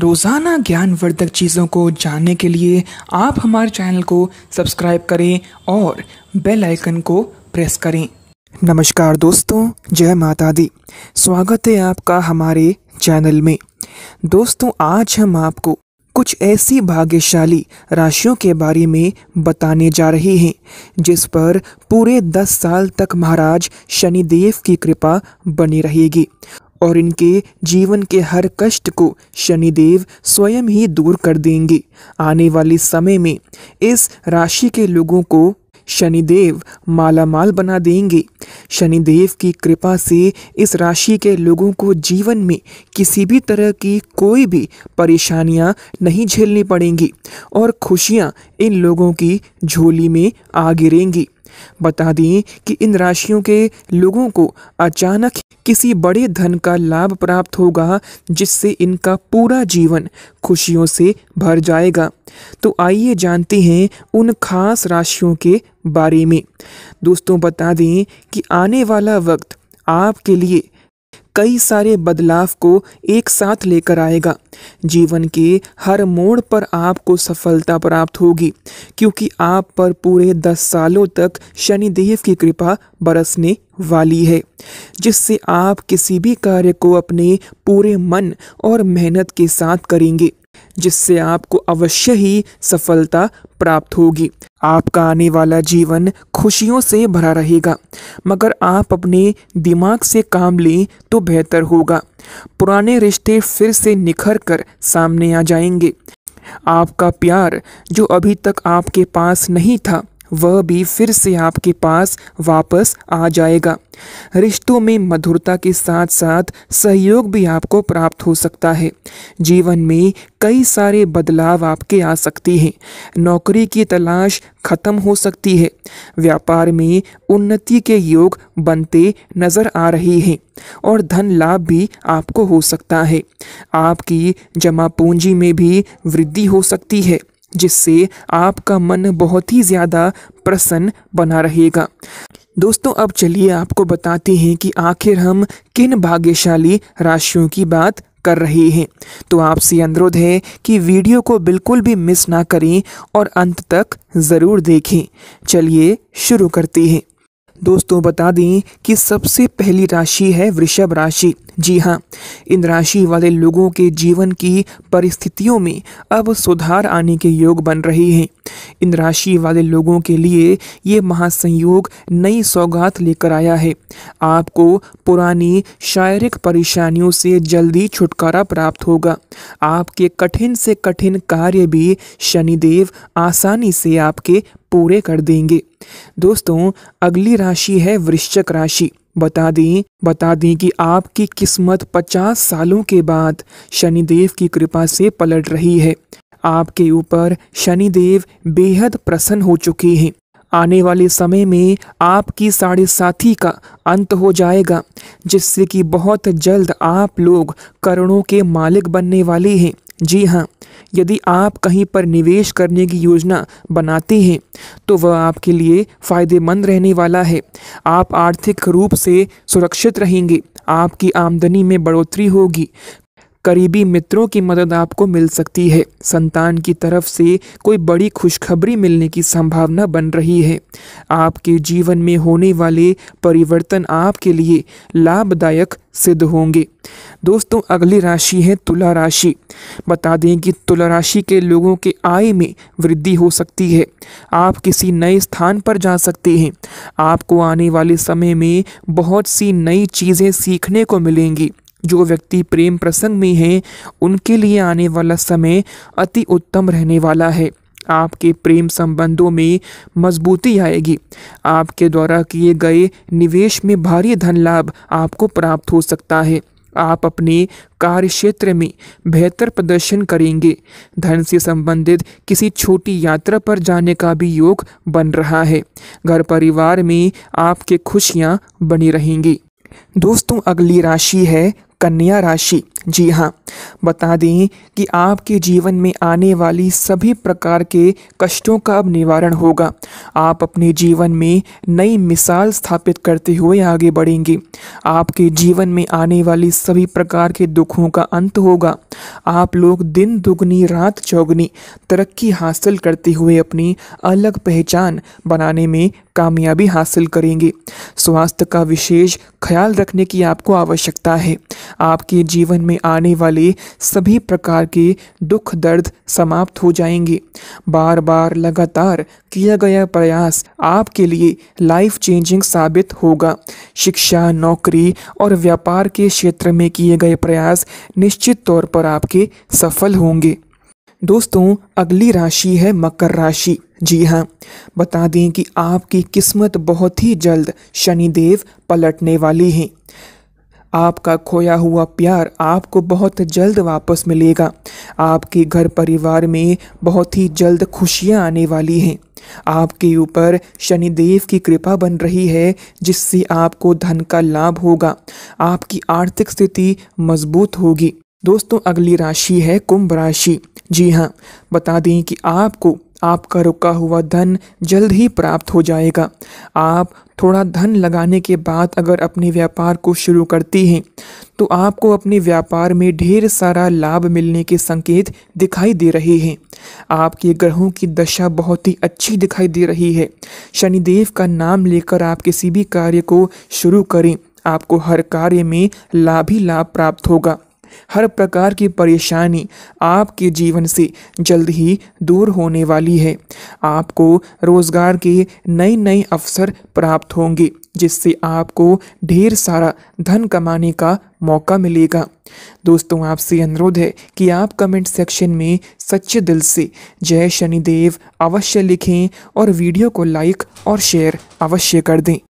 रोज़ाना ज्ञानवर्धक चीज़ों को जानने के लिए आप हमारे चैनल को सब्सक्राइब करें और बेल आइकन को प्रेस करें नमस्कार दोस्तों जय माता दी स्वागत है आपका हमारे चैनल में दोस्तों आज हम आपको कुछ ऐसी भाग्यशाली राशियों के बारे में बताने जा रहे हैं जिस पर पूरे दस साल तक महाराज शनिदेव की कृपा बनी रहेगी और इनके जीवन के हर कष्ट को शनिदेव स्वयं ही दूर कर देंगे आने वाले समय में इस राशि के लोगों को शनिदेव मालामाल बना देंगे शनिदेव की कृपा से इस राशि के लोगों को जीवन में किसी भी तरह की कोई भी परेशानियां नहीं झेलनी पड़ेंगी और खुशियां इन लोगों की झोली में आ गिरेंगी बता दें कि इन राशियों के लोगों को अचानक किसी बड़े धन का लाभ प्राप्त होगा जिससे इनका पूरा जीवन खुशियों से भर जाएगा तो आइए जानते हैं उन खास राशियों के बारे में दोस्तों बता दें कि आने वाला वक्त आपके लिए कई सारे बदलाव को एक साथ लेकर आएगा जीवन के हर मोड़ पर आपको सफलता प्राप्त होगी क्योंकि आप पर पूरे दस सालों तक शनिदेव की कृपा बरसने वाली है जिससे आप किसी भी कार्य को अपने पूरे मन और मेहनत के साथ करेंगे जिससे आपको अवश्य ही सफलता प्राप्त होगी आपका आने वाला जीवन खुशियों से भरा रहेगा मगर आप अपने दिमाग से काम लें तो बेहतर होगा पुराने रिश्ते फिर से निखर कर सामने आ जाएंगे आपका प्यार जो अभी तक आपके पास नहीं था वह भी फिर से आपके पास वापस आ जाएगा रिश्तों में मधुरता के साथ साथ सहयोग भी आपको प्राप्त हो सकता है जीवन में कई सारे बदलाव आपके आ सकती हैं नौकरी की तलाश खत्म हो सकती है व्यापार में उन्नति के योग बनते नज़र आ रहे हैं और धन लाभ भी आपको हो सकता है आपकी जमा पूंजी में भी वृद्धि हो सकती है जिससे आपका मन बहुत ही ज़्यादा प्रसन्न बना रहेगा दोस्तों अब चलिए आपको बताते हैं कि आखिर हम किन भाग्यशाली राशियों की बात कर रहे हैं तो आपसे अनुरोध है कि वीडियो को बिल्कुल भी मिस ना करें और अंत तक ज़रूर देखें चलिए शुरू करते हैं दोस्तों बता दें कि सबसे पहली राशि है वृषभ राशि जी हाँ इन राशि वाले लोगों के जीवन की परिस्थितियों में अब सुधार आने के योग बन रहे हैं इन राशि वाले लोगों के लिए ये महासंयोग नई सौगात लेकर आया है आपको पुरानी शारीरिक परेशानियों से जल्दी छुटकारा प्राप्त होगा आपके कठिन से कठिन कार्य भी शनिदेव आसानी से आपके पूरे कर देंगे दोस्तों अगली राशि है वृश्चिक राशि बता दें बता दें कि आपकी किस्मत 50 सालों के बाद शनिदेव की कृपा से पलट रही है आपके ऊपर शनिदेव बेहद प्रसन्न हो चुके हैं आने वाले समय में आपकी साढ़े साथी का अंत हो जाएगा जिससे कि बहुत जल्द आप लोग करोड़ों के मालिक बनने वाले हैं जी हाँ यदि आप कहीं पर निवेश करने की योजना बनाते हैं तो वह आपके लिए फ़ायदेमंद रहने वाला है आप आर्थिक रूप से सुरक्षित रहेंगे आपकी आमदनी में बढ़ोतरी होगी करीबी मित्रों की मदद आपको मिल सकती है संतान की तरफ से कोई बड़ी खुशखबरी मिलने की संभावना बन रही है आपके जीवन में होने वाले परिवर्तन आपके लिए लाभदायक सिद्ध होंगे दोस्तों अगली राशि है तुला राशि बता दें कि तुला राशि के लोगों के आय में वृद्धि हो सकती है आप किसी नए स्थान पर जा सकते हैं आपको आने वाले समय में बहुत सी नई चीज़ें सीखने को मिलेंगी जो व्यक्ति प्रेम प्रसंग में हैं उनके लिए आने वाला समय अति उत्तम रहने वाला है आपके प्रेम संबंधों में मजबूती आएगी आपके द्वारा किए गए निवेश में भारी धन लाभ आपको प्राप्त हो सकता है आप अपने कार्य क्षेत्र में बेहतर प्रदर्शन करेंगे धन से संबंधित किसी छोटी यात्रा पर जाने का भी योग बन रहा है घर परिवार में आपके खुशियाँ बनी रहेंगी दोस्तों अगली राशि है कन्या राशि जी हाँ बता दें कि आपके जीवन में आने वाली सभी प्रकार के कष्टों का अब निवारण होगा आप अपने जीवन में नई मिसाल स्थापित करते हुए आगे बढ़ेंगे आपके जीवन में आने वाली सभी प्रकार के दुखों का अंत होगा आप लोग दिन दुगनी रात चौगनी तरक्की हासिल करते हुए अपनी अलग पहचान बनाने में कामयाबी हासिल करेंगे स्वास्थ्य का विशेष ख्याल रखने की आपको आवश्यकता है आपके जीवन में आने वाले सभी प्रकार के दुख दर्द समाप्त हो जाएंगे बार बार लगातार किया गया प्रयास आपके लिए लाइफ चेंजिंग साबित होगा शिक्षा नौकरी और व्यापार के क्षेत्र में किए गए प्रयास निश्चित तौर पर आपके सफल होंगे दोस्तों अगली राशि है मकर राशि जी हाँ बता दें कि आपकी किस्मत बहुत ही जल्द शनिदेव पलटने वाली हैं आपका खोया हुआ प्यार आपको बहुत जल्द वापस मिलेगा आपके घर परिवार में बहुत ही जल्द खुशियाँ आने वाली हैं आपके ऊपर शनिदेव की कृपा बन रही है जिससे आपको धन का लाभ होगा आपकी आर्थिक स्थिति मजबूत होगी दोस्तों अगली राशि है कुंभ राशि जी हाँ बता दें कि आपको आपका रुका हुआ धन जल्द ही प्राप्त हो जाएगा आप थोड़ा धन लगाने के बाद अगर अपने व्यापार को शुरू करती हैं तो आपको अपने व्यापार में ढेर सारा लाभ मिलने के संकेत दिखाई दे रहे हैं आपके ग्रहों की दशा बहुत ही अच्छी दिखाई दे रही है शनिदेव का नाम लेकर आप किसी भी कार्य को शुरू करें आपको हर कार्य में लाभ ही लाभ प्राप्त होगा हर प्रकार की परेशानी आपके जीवन से जल्द ही दूर होने वाली है आपको रोज़गार के नए नए अवसर प्राप्त होंगे जिससे आपको ढेर सारा धन कमाने का मौका मिलेगा दोस्तों आपसे अनुरोध है कि आप कमेंट सेक्शन में सच्चे दिल से जय शनिदेव अवश्य लिखें और वीडियो को लाइक और शेयर अवश्य कर दें